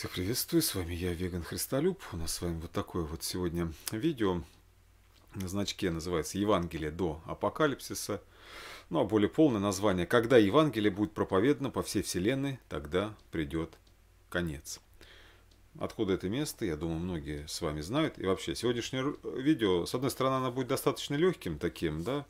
Всех приветствую, с вами я, Веган Христолюб. У нас с вами вот такое вот сегодня видео на значке называется «Евангелие до апокалипсиса». Ну а более полное название «Когда Евангелие будет проповедано по всей вселенной, тогда придет конец». Откуда это место, я думаю, многие с вами знают. И вообще, сегодняшнее видео, с одной стороны, оно будет достаточно легким таким, да,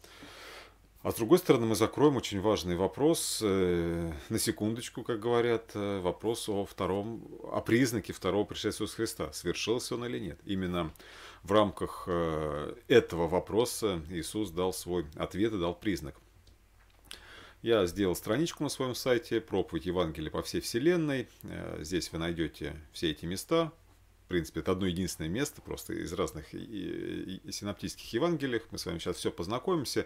а с другой стороны, мы закроем очень важный вопрос, э, на секундочку, как говорят, э, вопрос о втором, о признаке второго пришествия Иисуса Христа, свершился он или нет. Именно в рамках э, этого вопроса Иисус дал свой ответ и дал признак. Я сделал страничку на своем сайте «Проповедь Евангелия по всей вселенной». Э, здесь вы найдете все эти места, в принципе, это одно единственное место, просто из разных синаптических Евангелиях. Мы с вами сейчас все познакомимся.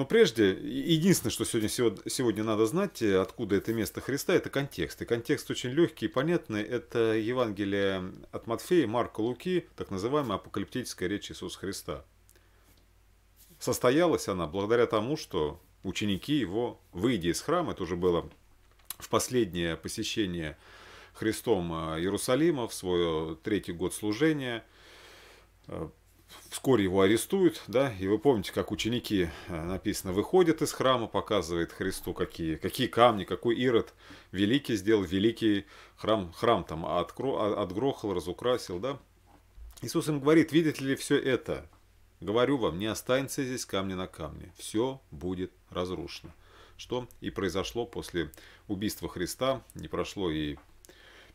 Но прежде, единственное, что сегодня, сегодня надо знать, э, откуда это место Христа, это контекст. И контекст очень легкий и понятный. Это Евангелие от Матфея, Марка, Луки, так называемая апокалиптическая речь Иисуса Христа. Состоялась она благодаря тому, что ученики его, выйдя из храма, это уже было в последнее посещение Христом э, Иерусалима, в свой э, третий год служения, Вскоре его арестуют, да, и вы помните, как ученики, э, написано, выходят из храма, показывает Христу, какие, какие камни, какой Ирод великий сделал, великий храм, храм там откро, а, отгрохал, разукрасил, да. Иисус им говорит, видите ли все это? Говорю вам, не останется здесь камни на камне, все будет разрушено. Что и произошло после убийства Христа, не прошло и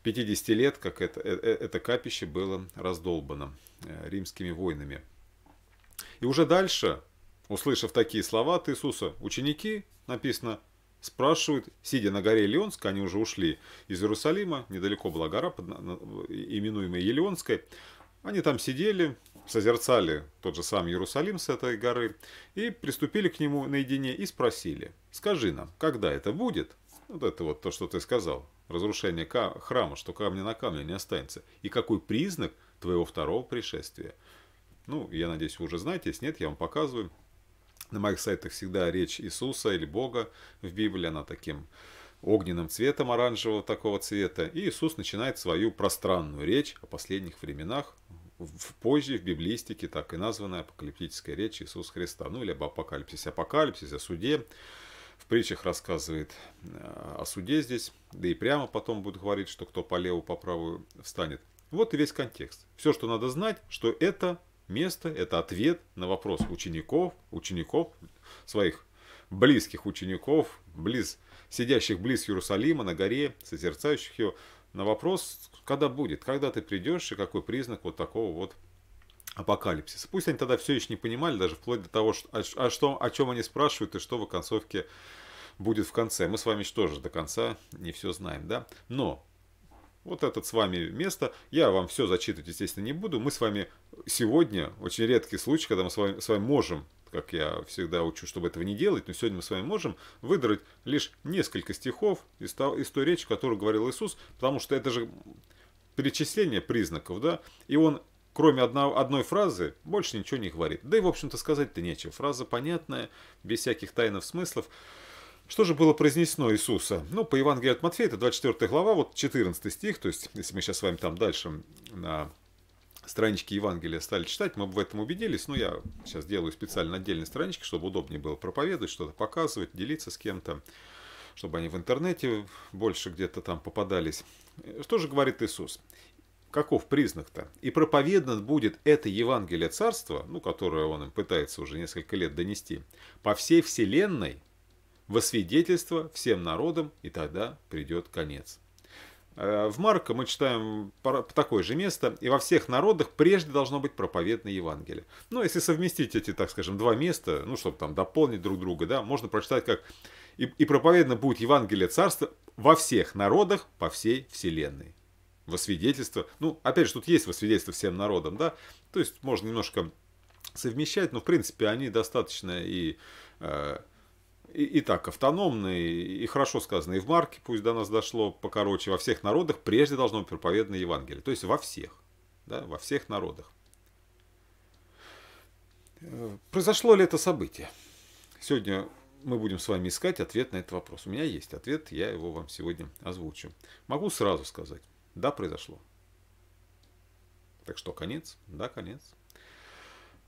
50 лет, как это, э, э, это капище было раздолбано. Э, римскими войнами. И уже дальше, услышав такие слова от Иисуса, ученики, написано, спрашивают, сидя на горе Елеонской, они уже ушли из Иерусалима, недалеко была гора, именуемая Елеонской, они там сидели, созерцали тот же сам Иерусалим с этой горы и приступили к нему наедине и спросили, скажи нам, когда это будет? Вот это вот то, что ты сказал, разрушение храма, что камня на камне не останется. И какой признак – твоего второго пришествия. Ну, я надеюсь, вы уже знаете, если нет, я вам показываю. На моих сайтах всегда речь Иисуса или Бога в Библии, она таким огненным цветом оранжевого такого цвета. И Иисус начинает свою пространную речь о последних временах, в позже в библистике так и названная апокалиптическая речь Иисуса Христа, ну или об апокалипсисе. апокалипсисе о суде, в притчах рассказывает э, о суде здесь, да и прямо потом будет говорить, что кто по леву, по правую встанет – вот и весь контекст. Все, что надо знать, что это место, это ответ на вопрос учеников, учеников, своих близких учеников, близ, сидящих близ Иерусалима на горе, созерцающих его, на вопрос, когда будет, когда ты придешь и какой признак вот такого вот апокалипсиса. Пусть они тогда все еще не понимали, даже вплоть до того, что, о, а, а что, о чем они спрашивают и что в концовке будет в конце. Мы с вами тоже до конца не все знаем, да? Но вот это с вами место. Я вам все зачитывать, естественно, не буду. Мы с вами сегодня, очень редкий случай, когда мы с вами, с вами можем, как я всегда учу, чтобы этого не делать, но сегодня мы с вами можем выдрать лишь несколько стихов из, того, из той речи, которую говорил Иисус, потому что это же перечисление признаков, да, и он кроме одно, одной фразы, больше ничего не говорит. Да и, в общем-то, сказать-то нечего. Фраза понятная, без всяких тайных смыслов. Что же было произнесено Иисуса? Ну, по Евангелию от Матфея, это 24 глава, вот 14 стих, то есть, если мы сейчас с вами там дальше на страничке Евангелия стали читать, мы бы в этом убедились, но я сейчас делаю специально отдельные странички, чтобы удобнее было проповедовать, что-то показывать, делиться с кем-то, чтобы они в интернете больше где-то там попадались. Что же говорит Иисус? Каков признак-то? И проповедан будет это Евангелие Царства, ну, которое он им пытается уже несколько лет донести, по всей вселенной – во свидетельство всем народам, и тогда придет конец. Э, в Марка мы читаем по такое же место, и во всех народах прежде должно быть проповедно Евангелие. Но ну, если совместить эти, так скажем, два места, ну, чтобы там дополнить друг друга, да, можно прочитать как «И, и проповедно будет Евангелие Царства во всех народах по всей вселенной». Во свидетельство, ну, опять же, тут есть во свидетельство всем народам, да, то есть можно немножко совмещать, но, в принципе, они достаточно и э, и, и так автономные и хорошо сказано и в Марке, пусть до нас дошло покороче, во всех народах прежде должно быть проповедано Евангелие. То есть во всех, да, во всех народах. Э, произошло ли это событие? Сегодня мы будем с вами искать ответ на этот вопрос. У меня есть ответ, я его вам сегодня озвучу. Могу сразу сказать, да, произошло. Так что конец, да, конец.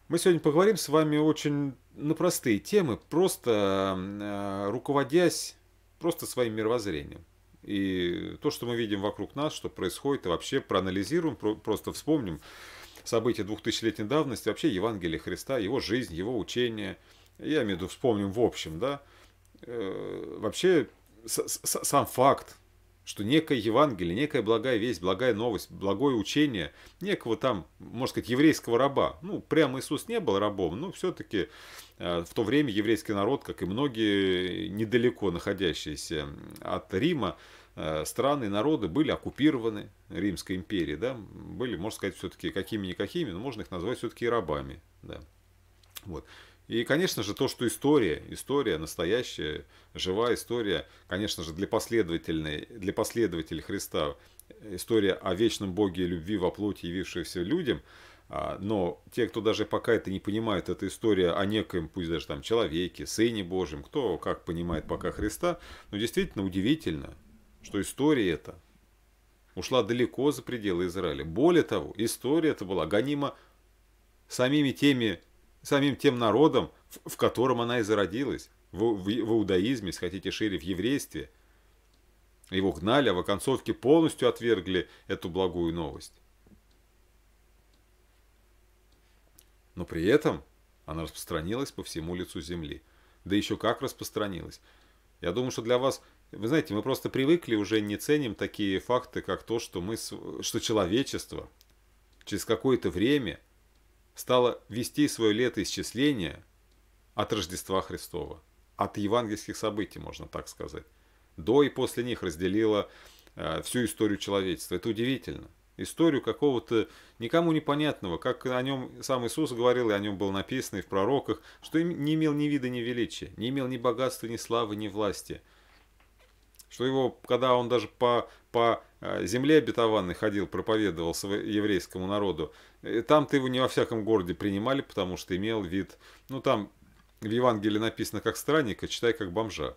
Мы сегодня поговорим с вами очень на ну, простые темы, просто э, руководясь просто своим мировоззрением. И то, что мы видим вокруг нас, что происходит, и вообще проанализируем, про, просто вспомним события двухтысячелетней давности, вообще Евангелие Христа, его жизнь, его учение. Я имею в виду, вспомним в общем, да. Э, вообще -с -с сам факт что некое Евангелие, некая благая весть, благая новость, благое учение некого там, можно сказать, еврейского раба. Ну, прямо Иисус не был рабом, но все-таки э, в то время еврейский народ, как и многие недалеко находящиеся от Рима, э, страны и народы были оккупированы Римской империей, да, были, можно сказать, все-таки какими-никакими, но можно их назвать все-таки и рабами, да. Вот. И, конечно же, то, что история, история настоящая, живая история, конечно же, для, последовательной, для последователей Христа, э, история о вечном Боге и любви во плоти, явившейся людям, а, но те, кто даже пока это не понимает, это история о неком, пусть даже там человеке, Сыне Божьем, кто как понимает пока Христа, но действительно удивительно, что история эта ушла далеко за пределы Израиля. Более того, история эта была гонима самими теми самим тем народом, в, в котором она и зародилась, в, в, в иудаизме, если хотите шире, в еврействе. Его гнали, а в оконцовке полностью отвергли эту благую новость. Но при этом она распространилась по всему лицу земли. Да еще как распространилась. Я думаю, что для вас, вы знаете, мы просто привыкли, уже не ценим такие факты, как то, что, мы, что человечество через какое-то время – стала вести свое летоисчисление от Рождества Христова, от евангельских событий, можно так сказать. До и после них разделила э, всю историю человечества. Это удивительно. Историю какого-то никому непонятного, как о нем сам Иисус говорил, и о нем было написано и в пророках, что не имел ни вида, ни величия, не имел ни богатства, ни славы, ни власти – что его, когда он даже по, по э, земле обетованной ходил, проповедовал еврейскому народу, э, там-то его не во всяком городе принимали, потому что имел вид, ну там в Евангелии написано как странника, читай как бомжа.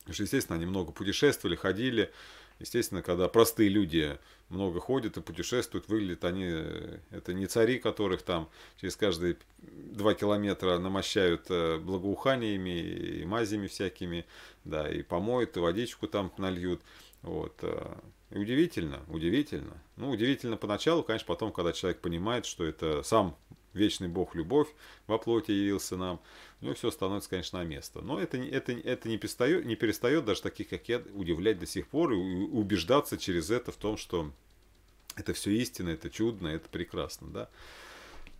Потому что, естественно, они много путешествовали, ходили. Естественно, когда простые люди много ходят и путешествуют, выглядят они, э, это не цари, которых там через каждые два километра намощают э, благоуханиями и мазями всякими, да, и помоют, и водичку там нальют, вот. Э, и удивительно, удивительно. Ну, удивительно поначалу, конечно, потом, когда человек понимает, что это сам вечный Бог любовь во плоти явился нам, ну и все становится, конечно, на место. Но это, это, это не, перестает, не перестает даже таких, как я, удивлять до сих пор и убеждаться через это в том, что это все истинно, это чудно, это прекрасно, да.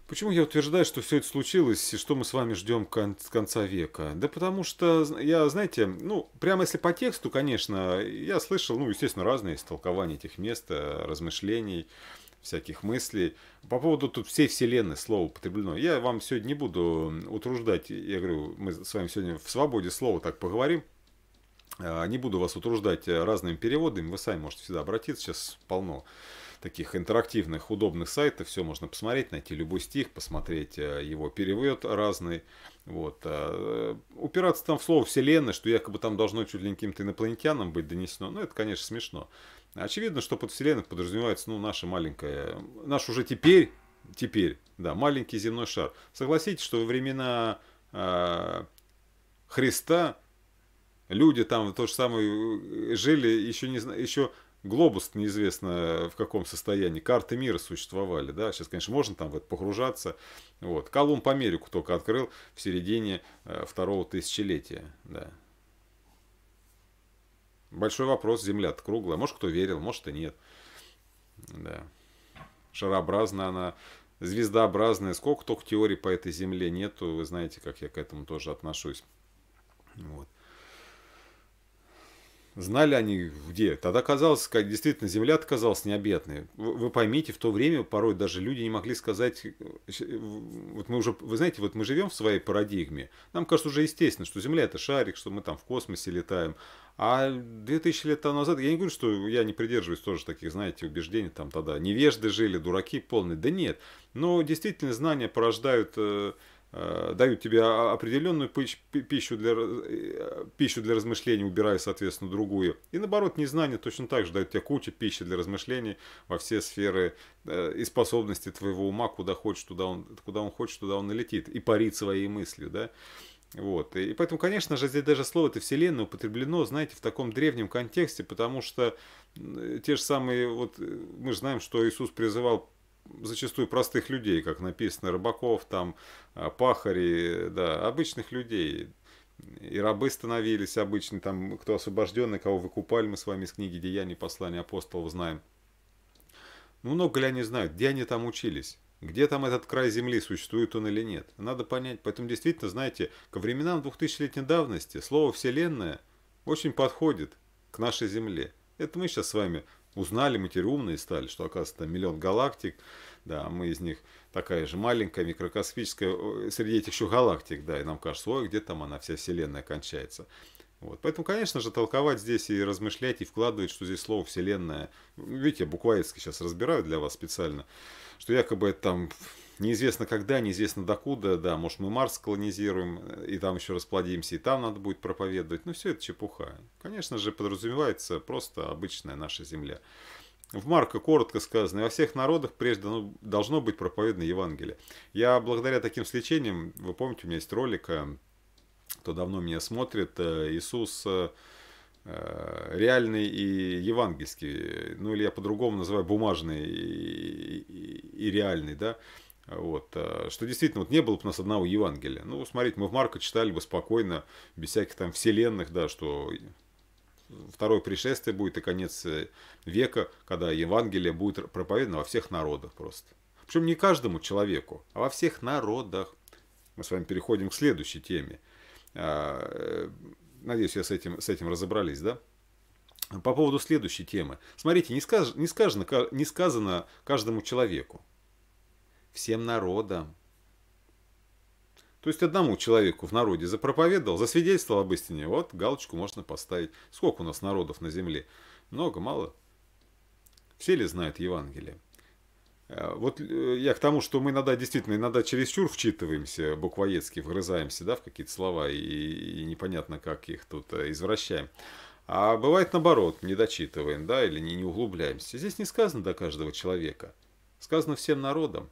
Почему я утверждаю, что все это случилось и что мы с вами ждем кон- конца века? Да потому что я, знаете, ну, прямо если по тексту, конечно, я слышал, ну, естественно, разные истолкования этих мест, э, размышлений, всяких мыслей. По поводу тут всей вселенной слово употреблено. Я вам сегодня не буду утруждать, я говорю, мы с вами сегодня в свободе слова так поговорим. А, не буду вас утруждать э, разными переводами, вы сами можете всегда обратиться, сейчас полно таких интерактивных, удобных сайтов, все можно посмотреть, найти любой стих, посмотреть э, его перевод разный. Вот. А, э, упираться там в слово «вселенная», что якобы там должно чуть ли не каким-то инопланетянам быть донесено, ну это, конечно, смешно. Очевидно, что под Вселенной подразумевается, ну, наша маленькая, наш уже теперь, теперь, да, маленький земной шар. Согласитесь, что во времена э, Христа люди там то же самое э, жили, еще не еще глобус неизвестно э, в каком состоянии, карты мира существовали, да, сейчас, конечно, можно там в это погружаться, вот, Колумб Америку только открыл в середине э, второго тысячелетия, да, Большой вопрос, земля круглая. Может, кто верил, может и нет. Да. Шарообразная она, звездообразная. Сколько только теорий по этой земле нету. Вы знаете, как я к этому тоже отношусь. Вот. Знали они где. Тогда казалось, как действительно земля казалась необъятной. Вы, вы поймите, в то время порой даже люди не могли сказать, э, э, вот мы уже, вы знаете, вот мы живем в своей парадигме. Нам кажется уже естественно, что земля это шарик, что мы там в космосе летаем. А 2000 лет назад, я не говорю, что я не придерживаюсь тоже таких, знаете, убеждений, там тогда невежды жили, дураки полные. Да нет. Но действительно знания порождают э, Э, дают тебе определенную пищу для, э, пищу для размышлений, убирая, соответственно, другую. И наоборот, незнание точно так же дает тебе кучу пищи для размышлений во все сферы э, и способности твоего ума, куда хочешь, туда он, куда он хочет, туда он и летит и парит своей мыслью, да. Вот. И поэтому, конечно же, здесь даже слово это вселенная употреблено, знаете, в таком древнем контексте, потому что те же самые, вот мы же знаем, что Иисус призывал зачастую простых людей, как написано, рыбаков, там, а, пахари, да, обычных людей. И рабы становились обычно, там, кто освобожденный, кого выкупали, мы с вами из книги «Деяний. Послания апостолов» знаем. Ну, много ли они знают, где они там учились? Где там этот край земли, существует он или нет? Надо понять. Поэтому действительно, знаете, ко временам 2000-летней давности слово «вселенная» очень подходит к нашей земле. Это мы сейчас с вами узнали, мы теперь умные стали, что оказывается там миллион галактик, да, мы из них такая же маленькая микрокосмическая, среди этих еще галактик, да, и нам кажется, ой, где там она, вся Вселенная кончается. Вот. Поэтому, конечно же, толковать здесь и размышлять, и вкладывать, что здесь слово «вселенная». Видите, я буквально сейчас разбираю для вас специально, что якобы это там неизвестно когда, неизвестно докуда, да, может мы Марс колонизируем, э, и там еще расплодимся, и там надо будет проповедовать, но ну, все это чепуха. Конечно же, подразумевается просто обычная наша Земля. В Марка коротко сказано, во всех народах прежде ну, должно быть проповедано Евангелие. Я благодаря таким сличениям, вы помните, у меня есть ролик, э, кто давно меня смотрит, э, Иисус реальный и евангельский, ну или я по-другому называю бумажный и, и, и реальный, да, вот, э, что действительно вот не было бы у нас одного Евангелия. Ну, смотрите, мы в Марка читали бы спокойно, без всяких там вселенных, да, что второе пришествие будет и конец э, века, когда Евангелие будет проповедано во всех народах просто. Причем не каждому человеку, а во всех народах. Мы с вами переходим к следующей теме. А, э, надеюсь, я с этим, с этим разобрались, да? По поводу следующей темы. Смотрите, не, не, сказано, не сказано каждому человеку всем народам. То есть одному человеку в народе запроповедовал, засвидетельствовал об истине. Вот галочку можно поставить. Сколько у нас народов на земле? Много, мало? Все ли знают Евангелие? А, вот э, я к тому, что мы иногда действительно, иногда чересчур вчитываемся, буквоедски вгрызаемся да, в какие-то слова и, и непонятно, как их тут э, извращаем. А бывает наоборот, не дочитываем, да, или не, не углубляемся. Здесь не сказано до каждого человека сказано всем народам.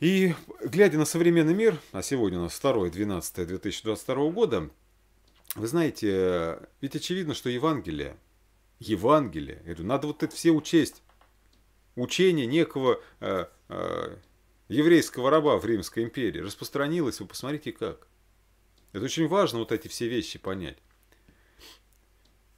И глядя на современный мир, а сегодня у нас 2 12 2022 года, вы знаете, ведь очевидно, что Евангелие, Евангелие, я говорю, надо вот это все учесть, учение некого э, э, еврейского раба в Римской империи распространилось, вы посмотрите как. Это очень важно вот эти все вещи понять.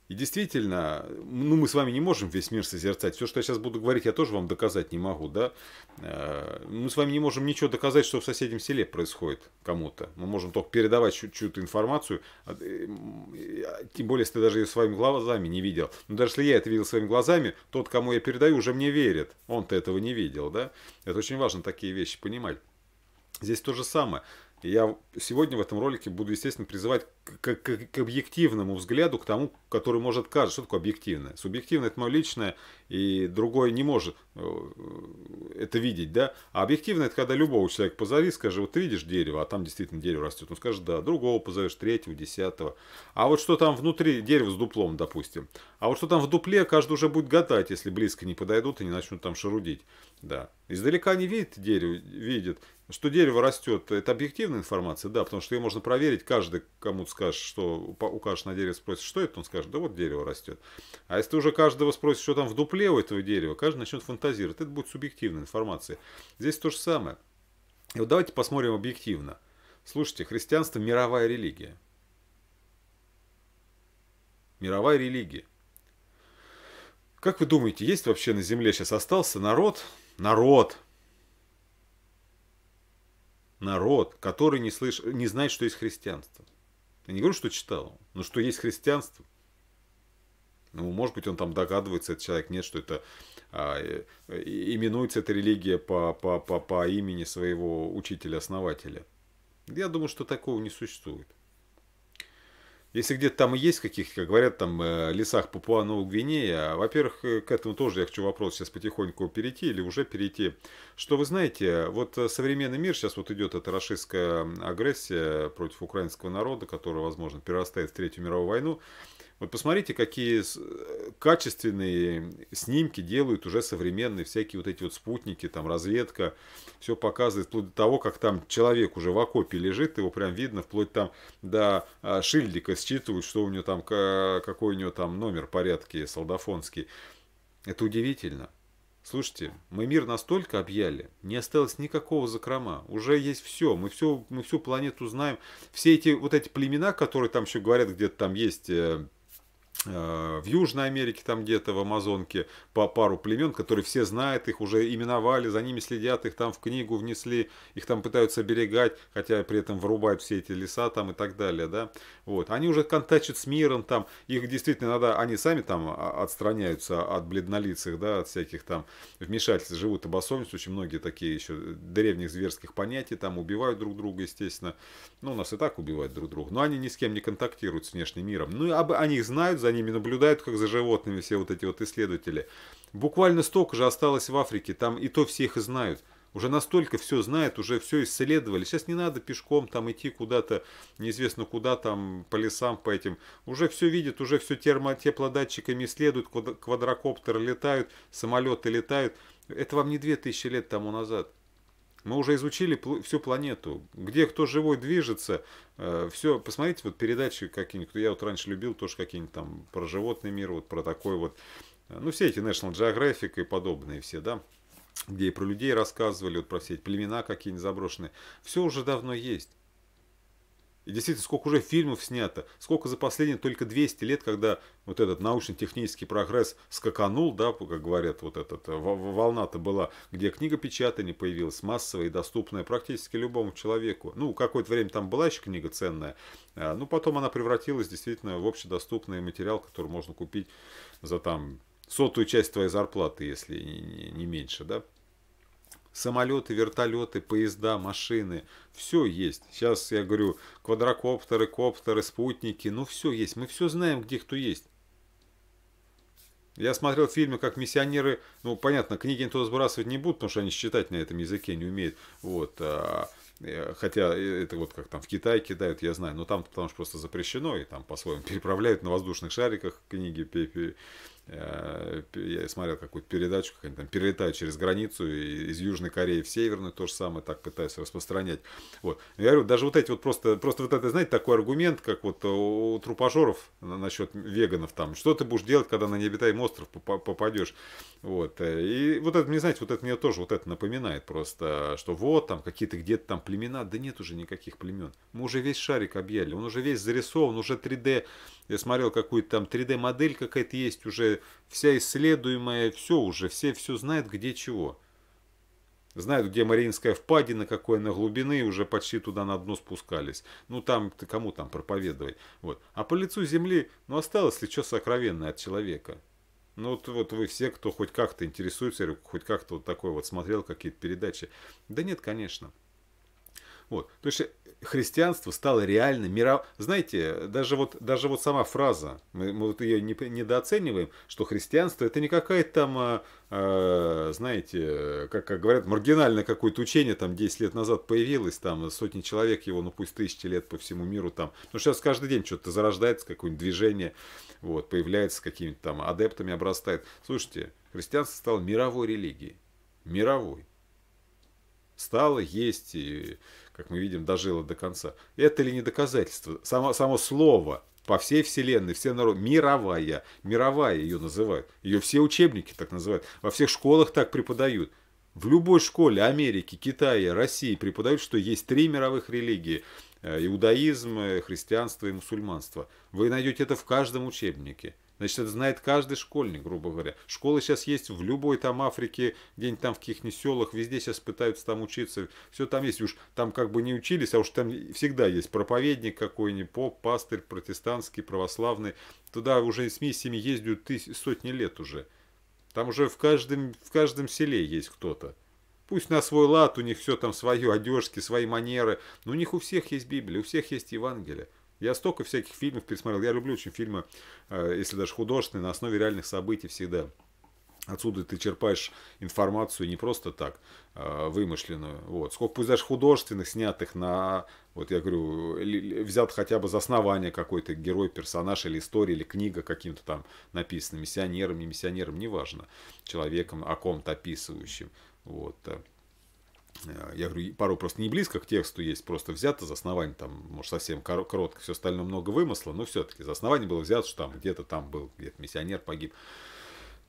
И действительно, ну мы с вами не можем весь мир созерцать. Все, что я сейчас буду говорить, я тоже вам доказать не могу, да. Э, мы с вами не можем ничего доказать, что в соседнем селе происходит кому-то. Мы можем только передавать чью-то информацию, а, э, тем более, если ты даже ее своими глазами не видел. Но даже если я это видел своими глазами, тот, кому я передаю, уже мне верит. Он-то этого не видел, да. Это очень важно такие вещи понимать. Здесь то же самое. Я сегодня в этом ролике буду, естественно, призывать к, к, к объективному взгляду, к тому, который может каждый. Что такое объективное? Субъективное – это мое личное, и другой не может э, это видеть, да? А объективное – это когда любого человека позови, скажи, вот ты видишь дерево, а там действительно дерево растет. Он скажет, да, другого позовешь, третьего, десятого. А вот что там внутри, дерево с дуплом, допустим. А вот что там в дупле, каждый уже будет гадать, если близко не подойдут и не начнут там шарудить. Да. Издалека не видит дерево, видит. Что дерево растет, это объективная информация, да, потому что ее можно проверить. Каждый кому-то скажешь, что укажешь на дерево, спросишь, что это, он скажет, скажет, да вот дерево растет. А если ты уже каждого спросишь, что там в дупле у этого дерева, каждый начнет фантазировать. Это будет субъективная информация. Здесь то же самое. И вот давайте посмотрим объективно. Слушайте, христианство – мировая религия. Мировая религия. Как вы думаете, есть вообще на земле сейчас остался народ? Народ. Народ, который не, слыш... не знает, что есть христианство. Я не говорю, что читал, но что есть христианство. Ну, может быть, он там догадывается, этот человек, нет, что это а, э, именуется эта религия по, по, по, по имени своего учителя-основателя. Я думаю, что такого не существует. Если где-то там и есть каких-то, как говорят, там э, лесах Папуа Новой Гвинеи, а, во-первых, э, к этому тоже я хочу вопрос сейчас потихоньку перейти или уже перейти. Что вы знаете, вот современный мир, сейчас вот идет эта расистская агрессия против украинского народа, которая, возможно, перерастает в Третью мировую войну. Вот посмотрите, какие э, качественные снимки делают уже современные всякие вот эти вот спутники, там разведка. Все показывает вплоть до того, как там человек уже в окопе лежит, его прям видно, вплоть там до а, шильдика считывают, что у него там, какой у него там номер порядки солдафонский. Это удивительно. Слушайте, мы мир настолько объяли, не осталось никакого закрома. Уже есть все, мы, все, мы всю планету знаем. Все эти вот эти племена, которые там еще говорят, где-то там есть э, Э, в Южной Америке, там где-то в Амазонке, по пару племен, которые все знают, их уже именовали, за ними следят, их там в книгу внесли, их там пытаются оберегать, хотя при этом вырубают все эти леса там и так далее, да. Вот. Они уже контачат с миром там, их действительно надо, они сами там а, отстраняются от бледнолицых, да, от всяких там вмешательств, живут обособленность, очень многие такие еще древних зверских понятий, там убивают друг друга, естественно. Ну, у нас и так убивают друг друга, но они ни с кем не контактируют с внешним миром. Ну, и об, они их знают, за ними наблюдают, как за животными все вот эти вот исследователи. Буквально столько же осталось в Африке, там и то всех и знают. Уже настолько все знает, уже все исследовали. Сейчас не надо пешком там идти куда-то, неизвестно куда, там по лесам, по этим. Уже все видят, уже все термо теплодатчиками исследуют, квадрокоптеры летают, самолеты летают. Это вам не 2000 лет тому назад. Мы уже изучили пл всю планету, где кто живой движется. Э, все, посмотрите вот передачи какие-нибудь. Я вот раньше любил тоже какие-нибудь там про животный мир, вот про такой вот. Э, ну, все эти National Geographic и подобные все, да где и про людей рассказывали, вот про все эти племена какие-нибудь заброшенные. Все уже давно есть. И действительно, сколько уже фильмов снято, сколько за последние только 200 лет, когда вот этот научно-технический прогресс скаканул, да, как говорят, вот эта э, волна-то была, где книга печатания появилась массовая и доступная практически любому человеку. Ну, какое-то время там была еще книга ценная, а, но потом она превратилась действительно в общедоступный материал, который можно купить за там сотую часть твоей зарплаты, если не меньше, да. Самолеты, вертолеты, поезда, машины. Все есть. Сейчас я говорю, квадрокоптеры, коптеры, спутники. Ну все есть. Мы все знаем, где кто есть. Я смотрел фильмы, как миссионеры, ну, понятно, книги никто сбрасывать не будут, потому что они читать на этом языке не умеют. Вот, а, э, хотя э, это вот как там в Китае кидают, я знаю, но там потому что просто запрещено, и там по-своему переправляют на воздушных шариках книги, Э, я смотрел какую-то передачу, как они там перелетают через границу из Южной Кореи в Северную, то же самое так пытаются распространять. Вот. Я говорю, даже вот эти вот просто, просто вот это, знаете, такой аргумент, как вот у трупажеров насчет веганов там, что ты будешь делать, когда на необитаемый остров попадешь. Вот. И вот это, мне, знаете, вот это мне тоже вот это напоминает просто, что вот там какие-то где-то там племена, да нет уже никаких племен. Мы уже весь шарик объяли, он уже весь зарисован, уже 3D. Я смотрел какую-то там 3D модель какая-то есть уже вся исследуемая, все уже, все все знают, где чего. Знают, где Мариинская впадина, какой она глубины, и уже почти туда на дно спускались. Ну там, ты кому там проповедовать? Вот. А по лицу земли, ну осталось ли что сокровенное от человека? Ну вот, вот вы все, кто хоть как-то интересуется, или хоть как-то вот такой вот смотрел какие-то передачи. Да нет, конечно. Вот. То есть э, христианство стало реально миров... Знаете, даже вот, даже вот сама фраза, мы, мы вот ее не, недооцениваем, что христианство это не какая-то там, э, знаете, как, как говорят, маргинальное какое-то учение, там 10 лет назад появилось, там сотни человек его, ну пусть тысячи лет по всему миру там. Но ну, сейчас каждый день что-то зарождается, какое-нибудь движение, вот, появляется какими-то там адептами, обрастает. Слушайте, христианство стало мировой религией. Мировой. Стало есть и как мы видим, дожила до конца. Это ли не доказательство? Само, само слово по всей вселенной, все народы, мировая, мировая ее называют. Ее все учебники так называют, во всех школах так преподают. В любой школе Америки, Китая, России преподают, что есть три мировых религии – э, иудаизм, э, христианство и мусульманство. Вы найдете это в каждом учебнике. Значит, это знает каждый школьник, грубо говоря. Школы сейчас есть в любой там Африке, где-нибудь там в каких-нибудь селах, везде сейчас пытаются там учиться. Все там есть, уж там как бы не учились, а уж там всегда есть проповедник какой-нибудь, поп, пастырь, протестантский, православный. Туда уже с миссиями ездят тысяч, сотни лет уже. Там уже в каждом, в каждом селе есть кто-то. Пусть на свой лад, у них все там свое, одежки, свои манеры, но у них у всех есть Библия, у всех есть Евангелие. Я столько всяких фильмов пересмотрел. Я люблю очень фильмы, э, если даже художественные, на основе реальных событий всегда. Отсюда ты черпаешь информацию не просто так, э, вымышленную. Вот. Сколько пусть даже художественных, снятых на, вот я говорю, взят хотя бы за основание какой-то герой, персонаж или история, или книга каким-то там написана, миссионером, не миссионером, неважно, человеком, о ком-то описывающим. Вот. Э. Э, я говорю, пару просто не близко к тексту есть, просто взято за основание, там, может, совсем коротко, все остальное много вымысла, но все-таки за основание было взято, что там где-то там был, где-то миссионер погиб.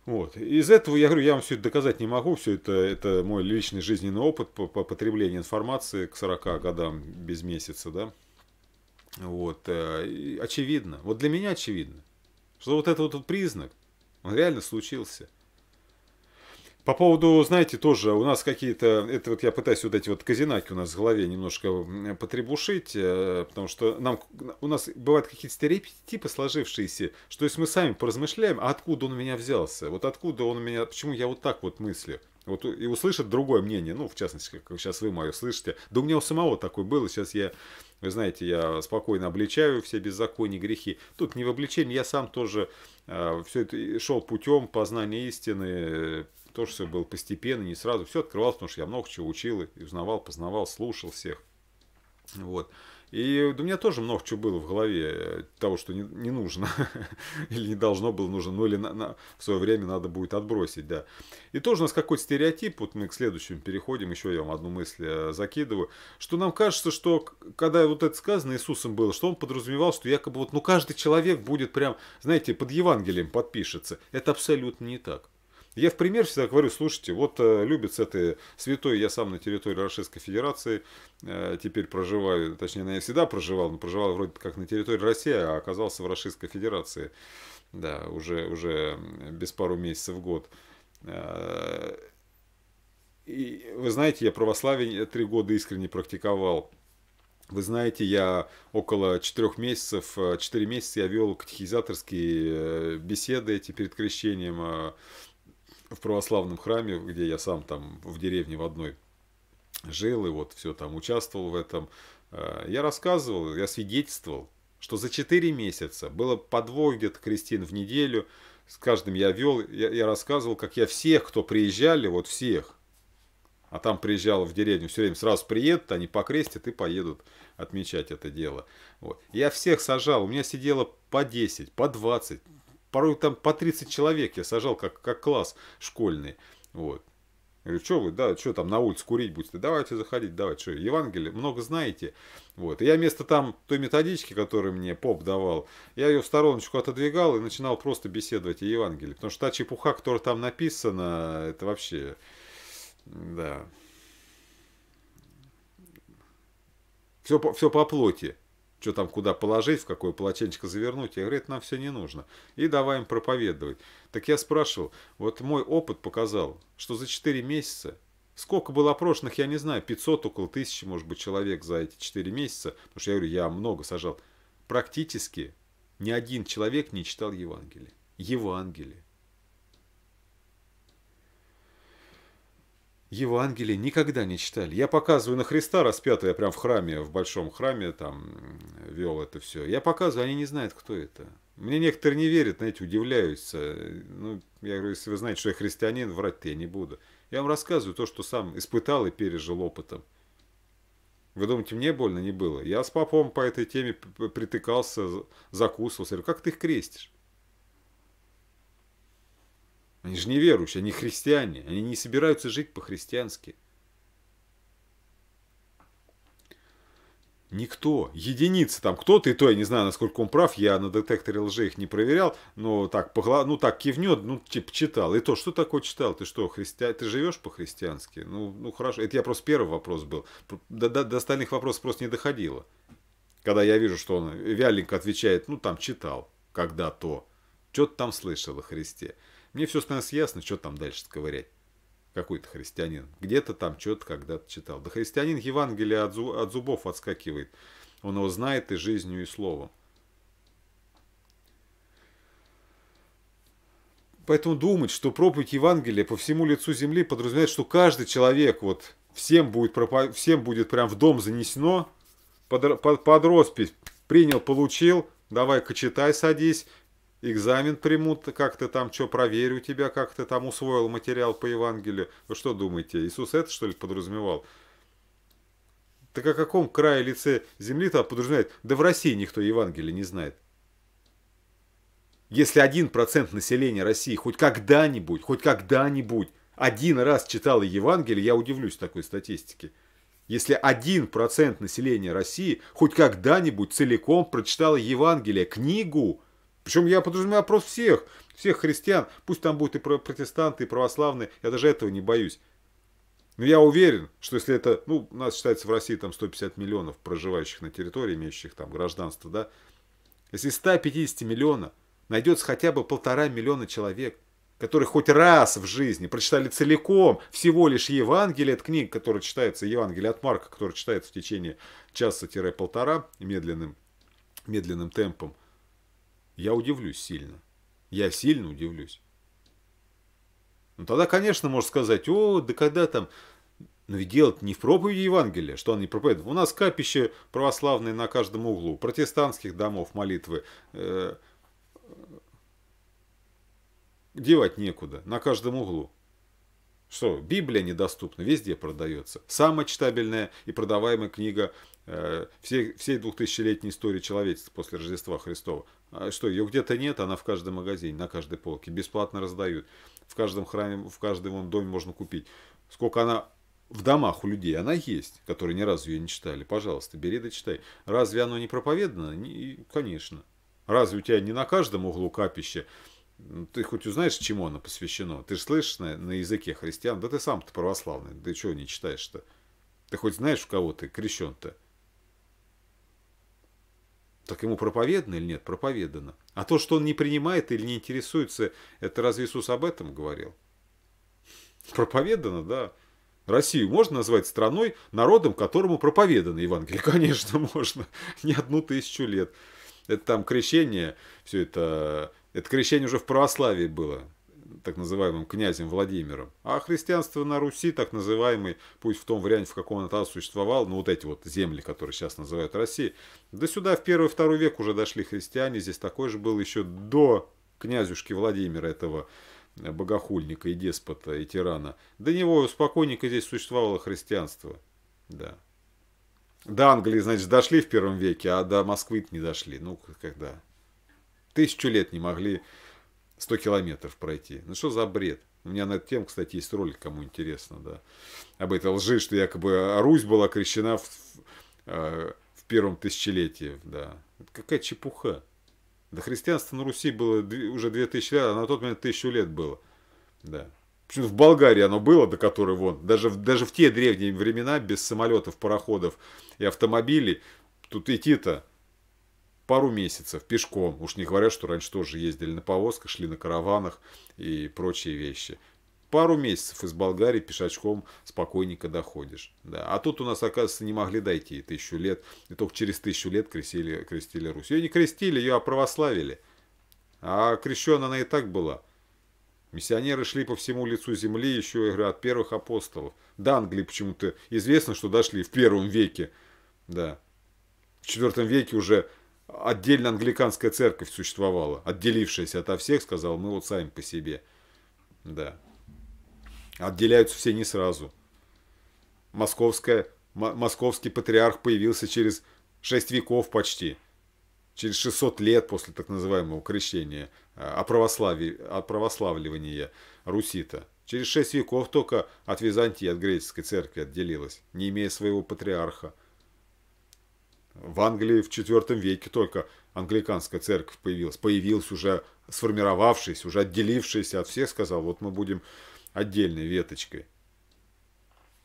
Вот. Из этого, я говорю, я вам все это доказать не могу, все это, это мой личный жизненный опыт по, по потреблению информации к 40 годам без месяца, да. Вот. Э, и очевидно, вот для меня очевидно, что вот этот вот признак, он реально случился. По поводу, знаете, тоже у нас какие-то, это вот я пытаюсь вот эти вот казинаки у нас в голове немножко потребушить, э, потому что нам, у нас бывают какие-то стереотипы сложившиеся, что если мы сами поразмышляем, а откуда он у меня взялся, вот откуда он у меня, почему я вот так вот мыслю, вот и услышат другое мнение, ну, в частности, как сейчас вы мое слышите. Да у меня у самого такое было, сейчас я, вы знаете, я спокойно обличаю все беззакония, грехи. Тут не в обличении, я сам тоже э, все это шел путем познания истины, тоже все было постепенно, не сразу. Все открывалось, потому что я много чего учил и узнавал, познавал, слушал всех. Вот. И у меня тоже много чего было в голове э, того, что не, не нужно или не должно было нужно, ну или на, на, в свое время надо будет отбросить, да. И тоже у нас какой-то стереотип, вот мы к следующему переходим, еще я вам одну мысль э, закидываю, что нам кажется, что когда вот это сказано Иисусом было, что он подразумевал, что якобы вот ну каждый человек будет прям, знаете, под Евангелием подпишется. Это абсолютно не так. Я в пример всегда говорю, слушайте, вот э, любят с этой святой, я сам на территории Российской Федерации э, теперь проживаю, точнее, я всегда проживал, но проживал вроде как на территории России, а оказался в Российской Федерации, да, уже, уже без пару месяцев в год. Э, и вы знаете, я православие три года искренне практиковал. Вы знаете, я около четырех месяцев, четыре месяца я вел катехизаторские беседы эти перед крещением в православном храме, где я сам там в деревне в одной жил и вот все там участвовал в этом. Э, я рассказывал, я свидетельствовал, что за 4 месяца было по двое где-то крестин в неделю. С каждым я вел, я, я рассказывал, как я всех, кто приезжали, вот всех, а там приезжал в деревню, все время сразу приедут, они покрестят и поедут отмечать это дело. Вот. Я всех сажал, у меня сидело по 10, по 20, порой там по 30 человек я сажал, как, как класс школьный. Вот. Я говорю, что вы, да, что там на улице курить будете? Давайте заходить, давайте, что, Евангелие, много знаете. Вот. И я вместо там той методички, которую мне поп давал, я ее в стороночку отодвигал и начинал просто беседовать о Евангелии. Потому что та чепуха, которая там написана, это вообще, да. Все, все по плоти что там куда положить, в какое полотенечко завернуть. Я говорю, это нам все не нужно. И давай им проповедовать. Так я спрашивал, вот мой опыт показал, что за 4 месяца, сколько было опрошенных, я не знаю, 500, около 1000, может быть, человек за эти 4 месяца, потому что я говорю, я много сажал, практически ни один человек не читал Евангелие. Евангелие. Евангелие никогда не читали. Я показываю на Христа распятого, я прям в храме, в большом храме там вел это все. Я показываю, они не знают, кто это. Мне некоторые не верят, знаете, удивляются. Ну, я говорю, если вы знаете, что я христианин, врать-то я не буду. Я вам рассказываю то, что сам испытал и пережил опытом. Вы думаете, мне больно не было? Я с папом по этой теме притыкался, закусывался. Я говорю, как ты их крестишь? Они же не верующие, они христиане. Они не собираются жить по-христиански. Никто. Единицы там. Кто-то и то, я не знаю, насколько он прав. Я на детекторе лжи их не проверял. Но так, погла... ну, так кивнет, ну, типа, читал. И то, что такое читал? Ты что, христиан, ты живешь по-христиански? Ну, ну, хорошо. Это я просто первый вопрос был. До, до, до остальных вопросов просто не доходило. Когда я вижу, что он вяленько отвечает, ну, там, читал когда-то. Что-то там слышал о Христе. Мне все становится ясно, что там дальше ковырять. Какой-то христианин. Где-то там что-то когда-то читал. Да христианин Евангелие от, зу, от зубов отскакивает. Он его знает и жизнью, и словом. Поэтому думать, что проповедь Евангелия по всему лицу земли подразумевает, что каждый человек вот всем будет, пропов... всем будет прям в дом занесено, под, под, под роспись принял, получил, давай-ка читай, садись, экзамен примут, как ты там, что проверю тебя, как ты там усвоил материал по Евангелию. Вы что думаете, Иисус это, что ли, подразумевал? Так о каком крае лице земли-то подразумевает? Да в России никто Евангелие не знает. Если 1% населения России хоть когда-нибудь, хоть когда-нибудь один раз читал Евангелие, я удивлюсь такой статистике. Если 1% населения России хоть когда-нибудь целиком прочитал Евангелие, книгу – причем я подразумеваю опрос всех, всех христиан. Пусть там будут и протестанты, и православные. Я даже этого не боюсь. Но я уверен, что если это, ну, у нас считается в России там 150 миллионов проживающих на территории, имеющих там гражданство, да, если 150 миллионов найдется хотя бы полтора миллиона человек, которые хоть раз в жизни прочитали целиком всего лишь Евангелие от книг, которая читается, Евангелие от Марка, которая читается в течение часа-полтора медленным, медленным темпом – я удивлюсь сильно. Я сильно удивлюсь. Ну тогда, конечно, можно сказать, о, да когда там... Но ведь дело не в проповеди Евангелия, что они проповедуют. У нас капище православные на каждом углу, протестантских домов молитвы. Э, девать некуда, на каждом углу. Что, Библия недоступна, везде продается. Самая читабельная и продаваемая книга Э, всей, всей 2000-летней истории человечества после Рождества Христова. А что, ее где-то нет, она в каждом магазине, на каждой полке, бесплатно раздают. В каждом храме, в каждом доме можно купить. Сколько она в домах у людей, она есть, которые ни разу ее не читали. Пожалуйста, бери да читай. Разве оно не проповедано? Не, конечно. Разве у тебя не на каждом углу капище? Ты хоть узнаешь, чему оно посвящено? Ты же слышишь на, на языке христиан? Да ты сам-то православный, да чего не читаешь-то? Ты хоть знаешь, в кого ты крещен-то? Так ему проповедано или нет? Проповедано. А то, что он не принимает или не интересуется, это разве Иисус об этом говорил? Проповедано, да. Россию можно назвать страной, народом, которому проповедано Евангелие? Конечно, можно. Не одну тысячу лет. Это там крещение, все это... Это крещение уже в православии было так называемым князем Владимиром, а христианство на Руси, так называемый, пусть в том варианте, в каком он тогда существовал, ну вот эти вот земли, которые сейчас называют Россией, до сюда в первый-второй век уже дошли христиане, здесь такой же был еще до князюшки Владимира этого э, богохульника и деспота, и тирана. До него спокойненько здесь существовало христианство. Да. До Англии, значит, дошли в первом веке, а до Москвы не дошли. Ну, когда? Тысячу лет не могли 100 километров пройти. Ну что за бред? У меня над тем, кстати, есть ролик, кому интересно, да. Об этой лжи, что якобы Русь была крещена в, э, в первом тысячелетии, да. Какая чепуха. да христианство на Руси было уже 2000 лет, а на тот момент 1000 лет было. Да. Почему в Болгарии оно было, до которой вон, даже, даже в те древние времена, без самолетов, пароходов и автомобилей, тут идти-то пару месяцев пешком. Уж не говоря, что раньше тоже ездили на повозках, шли на караванах и прочие вещи. Пару месяцев из Болгарии пешачком спокойненько доходишь. Да. А тут у нас, оказывается, не могли дойти тысячу лет. И только через тысячу лет крестили, крестили Русь. Ее не крестили, ее оправославили. А крещена она и так была. Миссионеры шли по всему лицу земли еще и от первых апостолов. До Англии почему-то известно, что дошли в первом веке. Да. В четвертом веке уже отдельно англиканская церковь существовала, отделившаяся ото всех, сказал, мы вот сами по себе. Да. Отделяются все не сразу. Московская, московский патриарх появился через шесть веков почти. Через 600 лет после так называемого крещения, а, оправославливания Русита. Через 6 веков только от Византии, от греческой церкви отделилась, не имея своего патриарха – в Англии в IV веке только англиканская церковь появилась. Появилась уже сформировавшись, уже отделившись от всех, сказал, вот мы будем отдельной веточкой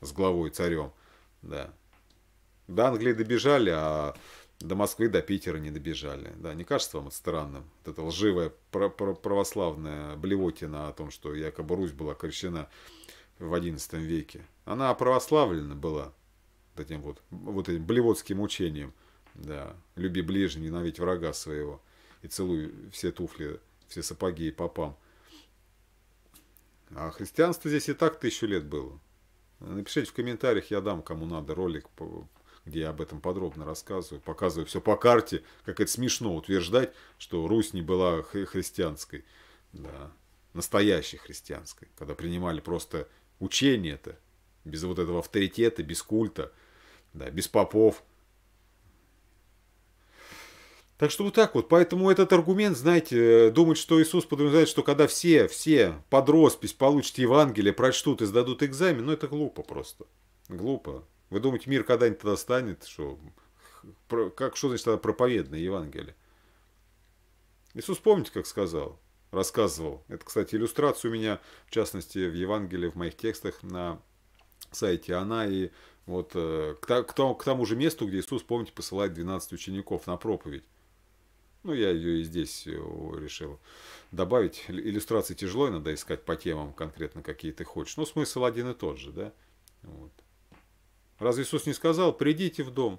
с главой царем. Да. До Англии добежали, а до Москвы, до Питера не добежали. Да, не кажется вам это странным? Вот эта лживая православная блевотина о том, что якобы Русь была крещена в XI веке. Она православлена была этим вот, вот этим блевотским учением. Да, люби ближнего, ненавидь врага своего. И целуй все туфли, все сапоги и попам. А христианство здесь и так тысячу лет было. Напишите в комментариях, я дам кому надо ролик, где я об этом подробно рассказываю, показываю все по карте, как это смешно утверждать, что Русь не была хри христианской, да, настоящей христианской, когда принимали просто учение это, без вот этого авторитета, без культа – да, без попов. Так что вот так вот. Поэтому этот аргумент, знаете, думать, что Иисус подразумевает, что когда все, все под роспись получат Евангелие, прочтут и сдадут экзамен, ну это глупо просто. Глупо. Вы думаете, мир когда-нибудь тогда станет? Что, как, что значит тогда проповедное Евангелие? Иисус, помните, как сказал, рассказывал. Это, кстати, иллюстрация у меня, в частности, в Евангелии, в моих текстах на сайте. Она и вот, э, к, к, к тому же месту, где Иисус, помните, посылает 12 учеников на проповедь. Ну, я ее и здесь э, решил добавить. Иллюстрации тяжело, надо искать по темам конкретно, какие ты хочешь. Но ну, смысл один и тот же, да? Вот. Разве Иисус не сказал, придите в дом,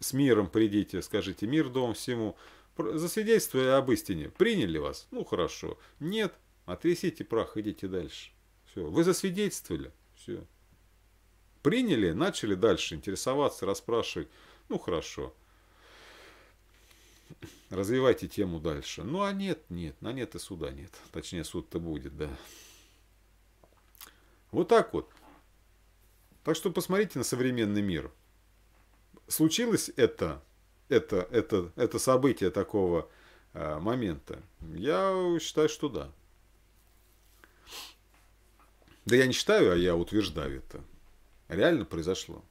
с миром придите, скажите мир дом всему, засвидетельствуя об истине. Приняли вас? Ну, хорошо. Нет, отрисите прах, идите дальше. Все, вы засвидетельствовали. Все. Приняли, начали дальше интересоваться, расспрашивать. Ну, хорошо. Развивайте тему дальше. Ну, а нет, нет, на нет и суда нет. Точнее, суд-то будет, да. Вот так вот. Так что посмотрите на современный мир. Случилось это, это, это, это событие такого э, момента? Я считаю, что да. Да я не считаю, а я утверждаю это реально произошло.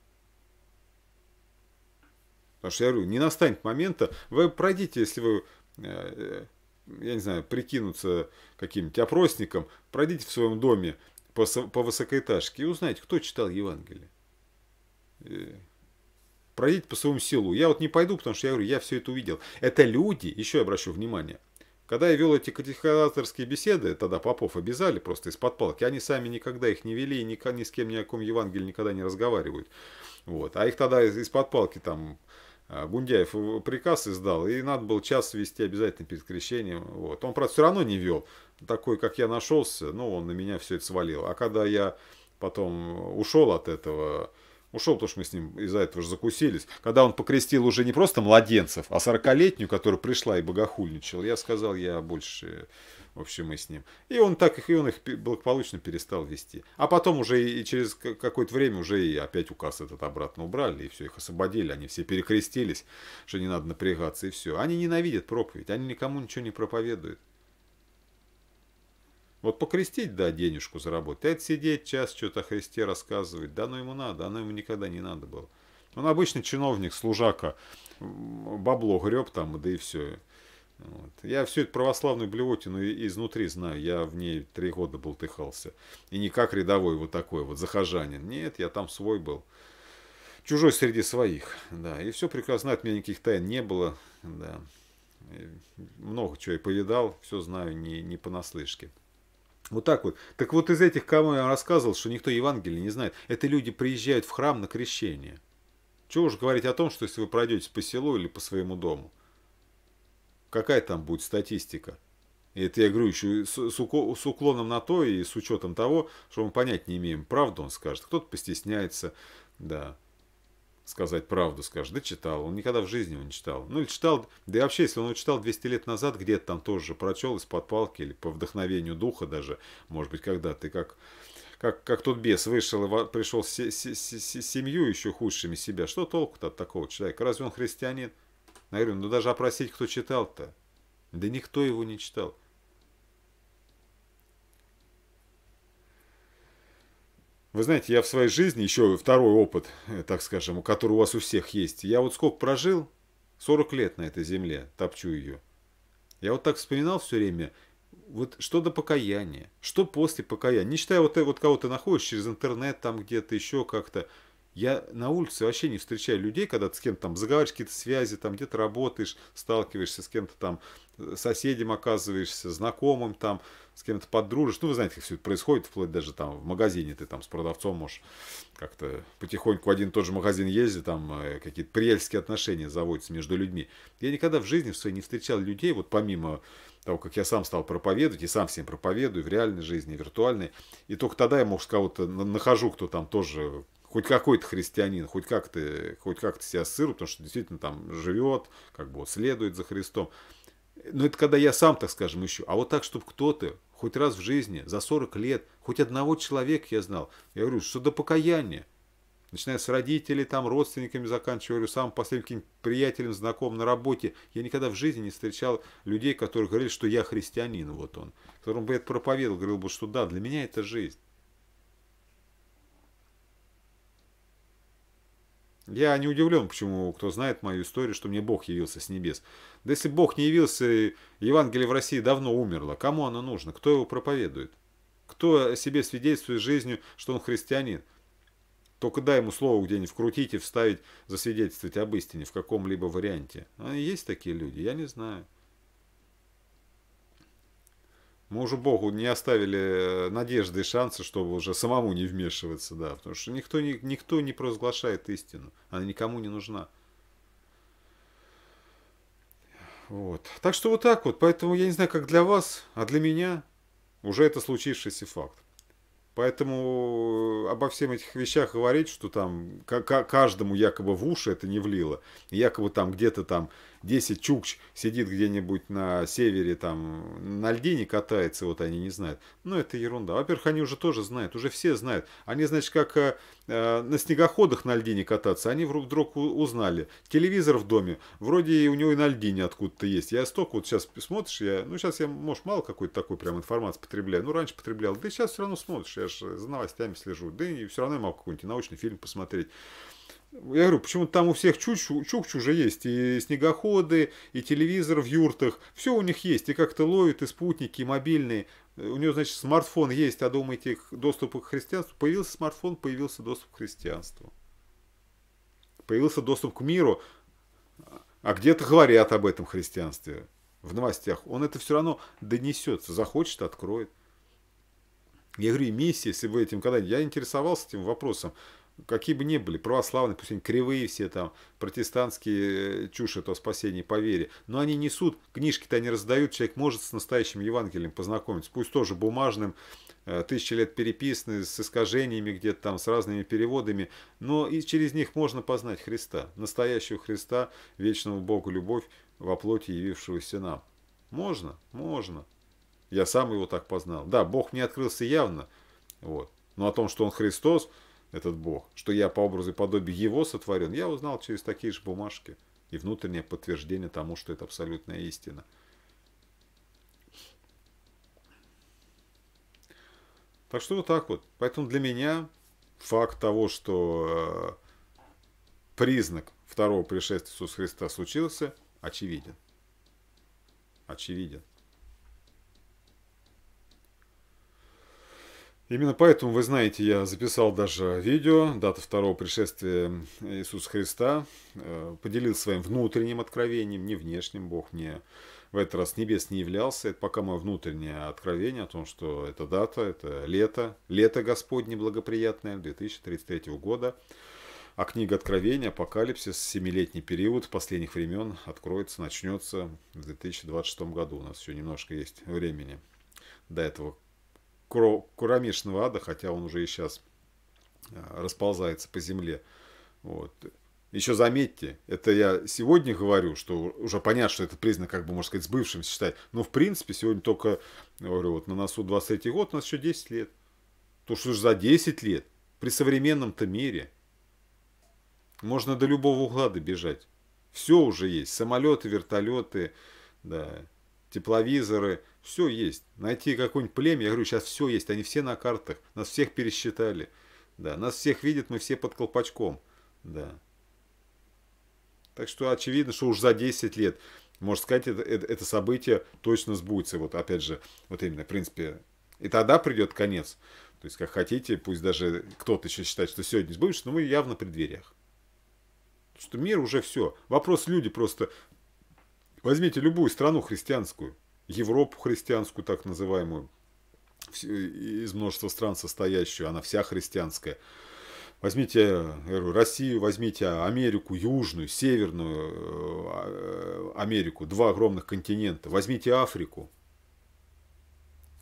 Потому что я говорю, не настанет момента, вы пройдите, если вы, э, я не знаю, прикинуться каким-нибудь опросником, пройдите в своем доме по, по высокоэтажке и узнайте, кто читал Евангелие. Пройдите по своему силу, Я вот не пойду, потому что я говорю, я все это увидел. Это люди, еще я обращу внимание, когда я вел эти катехизаторские беседы, тогда попов обязали просто из-под палки, они сами никогда их не вели и ни, ни с кем ни о ком Евангелии никогда не разговаривают. Вот. А их тогда из-под палки там а, Гундяев приказ издал, и надо было час вести обязательно перед крещением. Вот. Он, правда, все равно не вел. Такой, как я нашелся, ну, он на меня все это свалил. А когда я потом ушел от этого, Ушел, потому что мы с ним из-за этого же закусились. Когда он покрестил уже не просто младенцев, а сорокалетнюю, которая пришла и богохульничала, я сказал, я больше, в общем, мы с ним. И он так их, и он их благополучно перестал вести. А потом уже и через какое-то время уже и опять указ этот обратно убрали, и все, их освободили, они все перекрестились, что не надо напрягаться, и все. Они ненавидят проповедь, они никому ничего не проповедуют. Вот покрестить, да, денежку заработать, а это сидеть час, что-то о Христе рассказывать, да, оно ну ему надо, оно ему никогда не надо было. Он обычный чиновник, служака, бабло греб там, да и все. Вот. Я всю эту православную блевотину изнутри знаю, я в ней три года болтыхался. И не как рядовой вот такой вот захожанин. Нет, я там свой был. Чужой среди своих, да. И все прекрасно, от меня никаких тайн не было, да. много чего я повидал, все знаю не, не понаслышке. Вот так вот. Так вот из этих, кому я рассказывал, что никто Евангелие не знает, это люди приезжают в храм на крещение. Чего уж говорить о том, что если вы пройдете по селу или по своему дому, какая там будет статистика? И это я говорю еще с, уклоном на то и с учетом того, что мы понять не имеем, правду он скажет. Кто-то постесняется, да сказать правду, скажешь, да читал, он никогда в жизни его не читал. Ну или читал, да и вообще, если он его читал 200 лет назад, где-то там тоже прочел из-под палки или по вдохновению духа даже, может быть, когда ты как, как, как тот бес вышел и пришел с, с, с, с семью еще худшими себя, что толку-то от такого человека? Разве он христианин? Я говорю, ну даже опросить, кто читал-то. Да никто его не читал. Вы знаете, я в своей жизни, еще второй опыт, э, так скажем, который у вас у всех есть. Я вот сколько прожил, 40 лет на этой земле, топчу ее. Я вот так вспоминал все время, вот что до покаяния, что после покаяния. Не считая вот, э, вот кого ты находишь через интернет там где-то, еще как-то. Я на улице вообще не встречаю людей, когда ты с кем-то там заговариваешь какие-то связи, там где-то работаешь, сталкиваешься с кем-то там, э, соседям оказываешься, знакомым там, с кем-то подружишь. Ну, вы знаете, как все это происходит, вплоть даже там в магазине ты там с продавцом можешь как-то потихоньку в один и тот же магазин ездить, там э, какие-то приятельские отношения заводятся между людьми. Я никогда в жизни в своей не встречал людей, вот помимо того, как я сам стал проповедовать, и сам всем проповедую в реальной жизни, виртуальной. И только тогда я, может, кого-то нахожу, кто там тоже хоть какой-то христианин, хоть как-то хоть как то себя сыру, потому что действительно там живет, как бы вот следует за Христом. Но это когда я сам, так скажем, ищу. А вот так, чтобы кто-то хоть раз в жизни, за 40 лет, хоть одного человека я знал. Я говорю, что до покаяния. Начиная с родителей, там, родственниками заканчивая, говорю, самым последним приятелем, знакомым на работе. Я никогда в жизни не встречал людей, которые говорили, что я христианин, вот он. Которому бы это проповедовал, говорил бы, что да, для меня это жизнь. Я не удивлен, почему, кто знает мою историю, что мне Бог явился с небес. Да если Бог не явился, Евангелие в России давно умерло. Кому оно нужно? Кто его проповедует? Кто о себе свидетельствует жизнью, что он христианин? Только дай ему слово где-нибудь вкрутить и вставить, засвидетельствовать об истине в каком-либо варианте. А есть такие люди? Я не знаю. Мы уже Богу не оставили э, надежды и шансы, чтобы уже самому не вмешиваться, да, потому что никто никто не провозглашает истину, она никому не нужна. Вот. Так что вот так вот, поэтому я не знаю, как для вас, а для меня уже это случившийся факт. Поэтому э, обо всем этих вещах говорить, что там каждому якобы в уши это не влило, якобы там где-то там 10 чукч сидит где-нибудь на севере, там, на льдине катается, вот они не знают. Ну, это ерунда. Во-первых, они уже тоже знают, уже все знают. Они, значит, как э, э на снегоходах на льдине кататься, они вдруг узнали. Телевизор в доме, вроде и у него и на льдине откуда-то есть. Я столько вот сейчас смотришь, я, ну, сейчас я, может, мало какой-то такой прям информации потребляю. Ну, раньше потреблял. Да сейчас все равно смотришь, я же за новостями слежу. Да и все равно я могу какой-нибудь научный фильм посмотреть. Я говорю, почему там у всех чукчу уже есть, и снегоходы, и телевизор в юртах, все у них есть, и как-то ловят, и спутники, и мобильные. У нее, значит, смартфон есть, а думаете, доступ к христианству? Появился смартфон, появился доступ к христианству. Появился доступ к миру, а где-то говорят об этом христианстве в новостях. Он это все равно донесется, захочет, откроет. Я говорю, миссия, если вы этим когда я интересовался этим вопросом, какие бы ни были, православные, пусть они кривые все там, протестантские э, чушь это о спасении по вере, но они несут, книжки-то они раздают, человек может с настоящим Евангелием познакомиться, пусть тоже бумажным, э, тысячи лет переписаны, с искажениями где-то там, с разными переводами, но и через них можно познать Христа, настоящего Христа, вечного Бога, любовь во плоти явившегося нам. Можно, можно. Я сам его так познал. Да, Бог мне открылся явно, вот. но о том, что он Христос, этот Бог, что я по образу и подобию Его сотворен, я узнал через такие же бумажки и внутреннее подтверждение тому, что это абсолютная истина. Так что вот так вот. Поэтому для меня факт того, что э, признак второго пришествия Иисуса Христа случился, очевиден. Очевиден. Именно поэтому, вы знаете, я записал даже видео, дата второго пришествия Иисуса Христа, э, поделился своим внутренним откровением, не внешним, Бог мне в этот раз небес не являлся. Это пока мое внутреннее откровение о том, что это дата, это лето, лето Господне благоприятное 2033 года. А книга Откровения, Апокалипсис, семилетний период последних времен откроется, начнется в 2026 году. У нас еще немножко есть времени до этого курамешного ада, хотя он уже и сейчас а, расползается по земле. Вот. Еще заметьте, это я сегодня говорю, что уже понятно, что это признак, как бы, можно сказать, сбывшимся считать. Но, в принципе, сегодня только, говорю, вот на носу 23 год, у нас еще 10 лет. То, что же за 10 лет при современном-то мире можно до любого угла добежать. Все уже есть. Самолеты, вертолеты, да, тепловизоры, все есть. Найти какое-нибудь племя, я говорю, сейчас все есть, они все на картах, нас всех пересчитали. Да, нас всех видят, мы все под колпачком. Да. Так что очевидно, что уж за 10 лет, можно сказать, это, это, это событие точно сбудется. Вот опять же, вот именно, в принципе, и тогда придет конец. То есть, как хотите, пусть даже кто-то еще считает, что сегодня сбудется, но мы явно при дверях. Потому что мир уже все. Вопрос люди просто Возьмите любую страну христианскую, Европу христианскую так называемую, из множества стран состоящую, она вся христианская. Возьмите Россию, возьмите Америку, Южную, Северную э, Америку, два огромных континента. Возьмите Африку,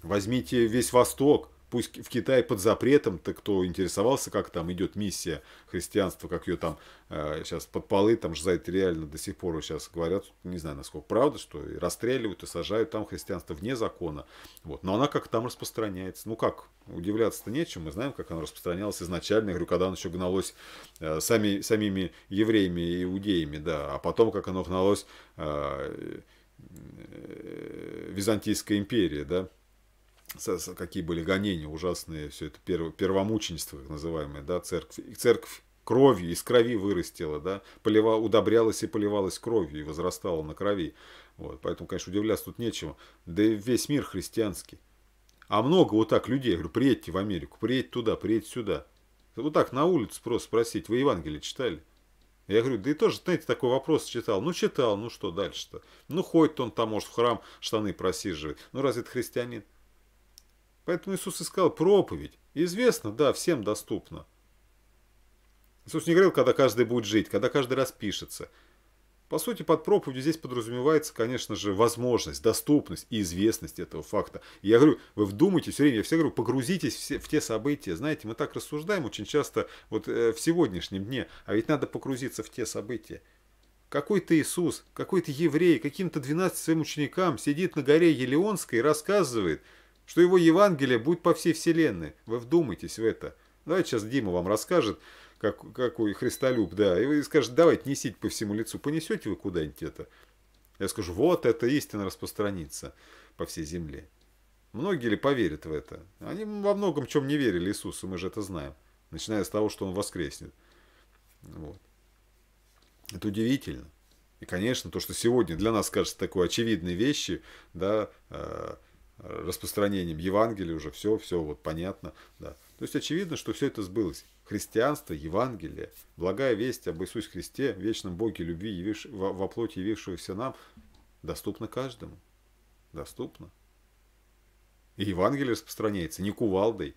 возьмите весь Восток – пусть в Китае под запретом, то кто интересовался, как там идет миссия христианства, как ее там э, сейчас под полы, там же за это реально до сих пор сейчас говорят, не знаю, насколько правда, что и расстреливают, и сажают там христианство вне закона. Вот. Но она как там распространяется. Ну как, удивляться-то нечем, мы знаем, как она распространялась изначально, я говорю, когда она еще гналось э, сами, самими евреями и иудеями, да, а потом, как оно гналось э, э, э Византийская империя, да, какие были гонения ужасные, все это первомученство, так называемое, да, церковь. церковь кровью, из крови вырастила, да, полива, удобрялась и поливалась кровью и возрастала на крови. Вот, поэтому, конечно, удивляться тут нечего. Да и весь мир христианский. А много вот так людей, я говорю, приедьте в Америку, приедьте туда, приедьте сюда. Вот так на улицу просто спросить, вы Евангелие читали? Я говорю, да и тоже, знаете, такой вопрос читал. Ну, читал, ну что дальше-то? Ну, ходит он там, может, в храм штаны просиживает. Ну, разве это христианин? Поэтому Иисус искал проповедь. Известно, да, всем доступно. Иисус не говорил, когда каждый будет жить, когда каждый распишется. По сути, под проповедью здесь подразумевается, конечно же, возможность, доступность и известность этого факта. И я говорю, вы вдумайтесь все время, я все говорю, погрузитесь все, в те события. Знаете, мы так рассуждаем очень часто вот э, в сегодняшнем дне, а ведь надо погрузиться в те события. Какой-то Иисус, какой-то еврей, каким-то 12 своим ученикам сидит на горе Елеонской и рассказывает – что его Евангелие будет по всей вселенной. Вы вдумайтесь в это. Давайте сейчас Дима вам расскажет, как, какой христолюб, да, и вы скажете, давайте несите по всему лицу, понесете вы куда-нибудь это. Я скажу, вот это истина распространится по всей земле. Многие ли поверят в это? Они во многом чем не верили Иисусу, мы же это знаем. Начиная с того, что Он воскреснет. Вот. Это удивительно. И, конечно, то, что сегодня для нас кажется такой очевидной вещи, да, э, распространением Евангелия уже все, все вот понятно. Да. То есть очевидно, что все это сбылось. Христианство, Евангелие, благая весть об Иисусе Христе, вечном Боге любви, явиш, во, плоти явившегося нам, доступно каждому. Доступно. И Евангелие распространяется не кувалдой,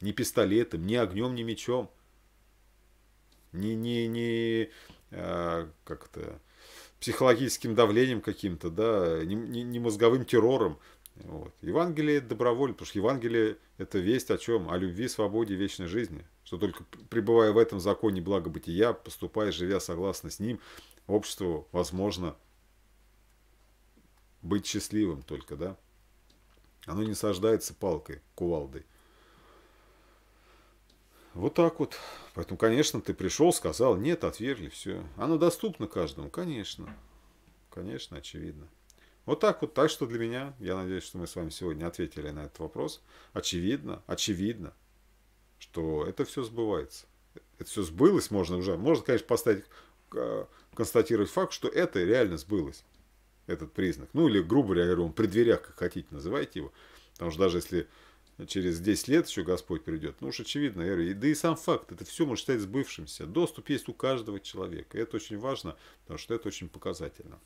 не пистолетом, не огнем, не мечом, не, не, не а, как-то психологическим давлением каким-то, да, не, не, не мозговым террором. Вот. Евангелие добровольно, потому что Евангелие – это весть о чем? О любви, свободе, вечной жизни. Что только пребывая в этом законе благобытия, поступая, живя согласно с ним, обществу возможно быть счастливым только, да? Оно не саждается палкой, кувалдой. Вот так вот. Поэтому, конечно, ты пришел, сказал, нет, отвергли, все. Оно доступно каждому, конечно. Конечно, очевидно. Вот так вот. Так что для меня, я надеюсь, что мы с вами сегодня ответили на этот вопрос. Очевидно, очевидно, что это все сбывается. Это все сбылось, можно уже, можно, конечно, поставить, э, констатировать факт, что это реально сбылось, этот признак. Ну или, грубо говоря, он при дверях, как хотите, называйте его. Потому что даже если через 10 лет еще Господь придет. Ну уж очевидно, и, да и сам факт, это все может считать сбывшимся. Доступ есть у каждого человека. И это очень важно, потому что это очень показательно.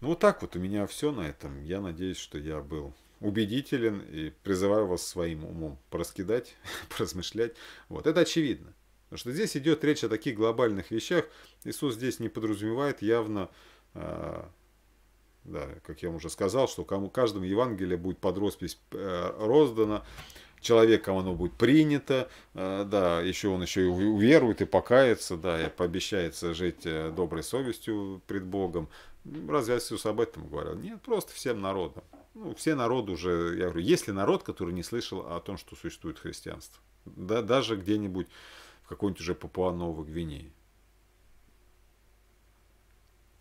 Ну вот так вот у меня все на этом. Я надеюсь, что я был убедителен и призываю вас своим умом проскидать, поразмышлять. Вот это очевидно. Потому что здесь идет речь о таких глобальных вещах. Иисус здесь не подразумевает явно а, да, как я вам уже сказал, что кому, каждому Евангелие будет под роспись э, роздано, человеком оно будет принято, э, да, еще он еще и уверует и покается, да, и пообещается жить э, доброй совестью пред Богом. Разве Иисус об этом говорил? Нет, просто всем народам. Ну, все народы уже, я говорю, есть ли народ, который не слышал о том, что существует христианство? Да, даже где-нибудь в какой-нибудь уже Папуа-Новой Гвинеи.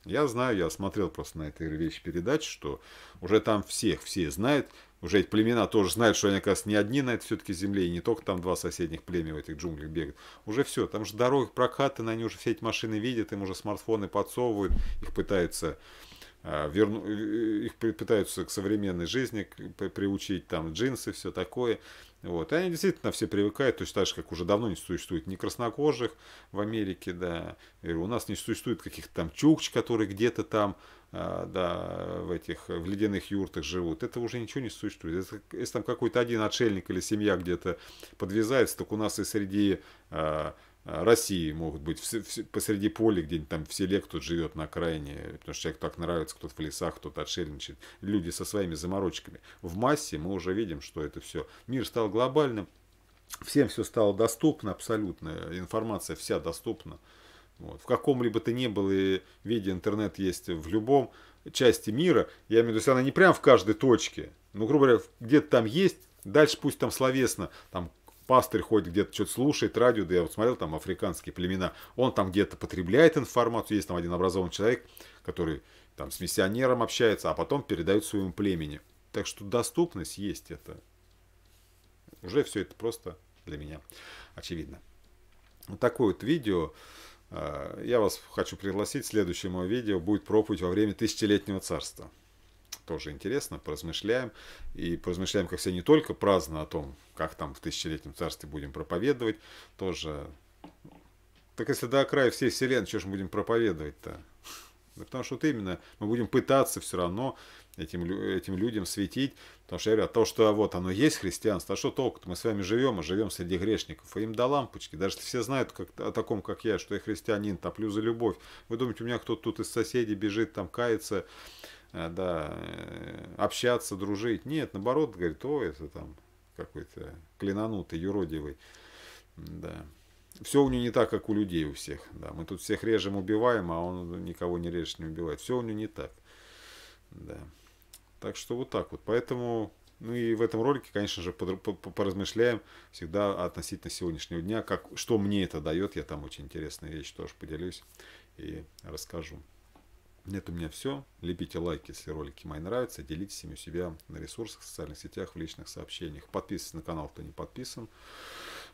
Я знаю, я смотрел просто на этой вещи передач, что уже там всех все знают, уже эти племена тоже знают, что они, оказывается, не одни на этой все-таки земле, и не только там два соседних племени в этих джунглях бегают. Уже все, там же дороги прокатаны, они уже все эти машины видят, им уже смартфоны подсовывают, их пытаются а, верну, э, их пытаются к современной жизни приучить, там джинсы, все такое. Вот. И они действительно все привыкают, то есть так же, как уже давно не существует ни краснокожих в Америке, да, и у нас не существует каких-то там чукч, которые где-то там, а, да, в этих, в ледяных юртах живут. Это уже ничего не существует. Это, если там какой-то один отшельник или семья где-то подвязается, так у нас и среди а, Э, России могут быть в, в, посреди поля, где-нибудь там в селе кто-то живет на окраине, потому что человек так нравится, кто-то в лесах, кто-то отшельничает. Люди со своими заморочками. В массе мы уже видим, что это все. Мир стал глобальным, всем все стало доступно абсолютно, информация вся доступна. Вот. В каком-либо то ни было виде интернет есть в любом части мира. Я имею в виду, если она не прям в каждой точке, ну, грубо говоря, где-то там есть, дальше пусть там словесно, там пастырь ходит где-то что-то слушает, радио, да я вот смотрел там африканские племена, он там где-то потребляет информацию, есть там один образованный человек, который там с миссионером общается, а потом передает своему племени. Так что доступность есть это. Уже все это просто для меня очевидно. Вот такое вот видео. А, я вас хочу пригласить. Следующее мое видео будет проповедь во время тысячелетнего царства тоже интересно, поразмышляем. И поразмышляем, как все не только праздно о том, как там в тысячелетнем царстве будем проповедовать, тоже... Так если до края всей вселенной, что же мы будем проповедовать-то? Да потому что вот именно мы будем пытаться все равно этим, этим людям светить. Потому что я говорю, а от что вот оно есть христианство, а что толку-то? Мы с вами живем, а живем среди грешников. А им до лампочки. Даже если все знают как, о таком, как я, что я христианин, топлю за любовь. Вы думаете, у меня кто-то тут из соседей бежит, там кается, Э, да, э, общаться, дружить. Нет, наоборот, говорит, о, это там какой-то клинанутый, юродивый. Да. Все у него не так, как у людей у всех. Да. Мы тут всех режем, убиваем, а он никого не режет, не убивает. Все у него не так. Да. Так что вот так вот. Поэтому, ну и в этом ролике, конечно же, поразмышляем всегда относительно сегодняшнего дня, как, что мне это дает. Я там очень интересные вещь тоже поделюсь и расскажу. Это у меня все. Лепите лайки, если ролики мои нравятся. Делитесь ими у себя на ресурсах, в социальных сетях, в личных сообщениях. Подписывайтесь на канал, кто не подписан.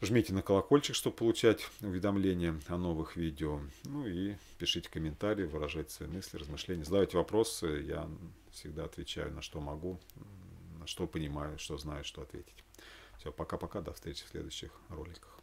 Жмите на колокольчик, чтобы получать уведомления о новых видео. Ну и пишите комментарии, выражайте свои мысли, размышления. Задавайте вопросы. Я всегда отвечаю, на что могу, на что понимаю, что знаю, что ответить. Все, пока-пока. До встречи в следующих роликах.